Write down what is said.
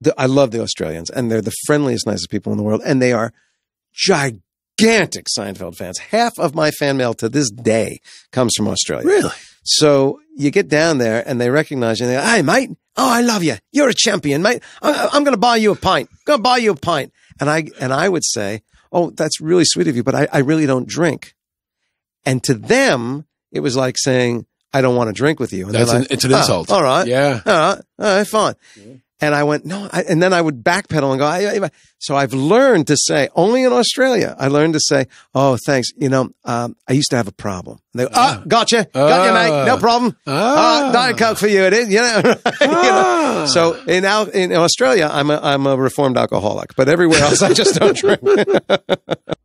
the, I love the Australians, and they're the friendliest, nicest people in the world, and they are gigantic Seinfeld fans. Half of my fan mail to this day comes from Australia. Really? So you get down there, and they recognize you. and They, go, hey, mate, oh, I love you. You're a champion, mate. I, I'm going to buy you a pint. Going to buy you a pint. And I and I would say, oh, that's really sweet of you, but I, I really don't drink. And to them, it was like saying, I don't want to drink with you. And That's like, an, it's an oh, insult. All right. Yeah. All right. All right. Fine. Yeah. And I went, no. I, and then I would backpedal and go, I, I, so I've learned to say only in Australia, I learned to say, oh, thanks. You know, um, I used to have a problem. And they go, ah, oh, gotcha. Got uh, you, mate. No ah. problem. Uh, uh, Diet Coke for you. It is, you know. you know? So in, in Australia, I'm a, I'm a reformed alcoholic, but everywhere else, I just don't drink.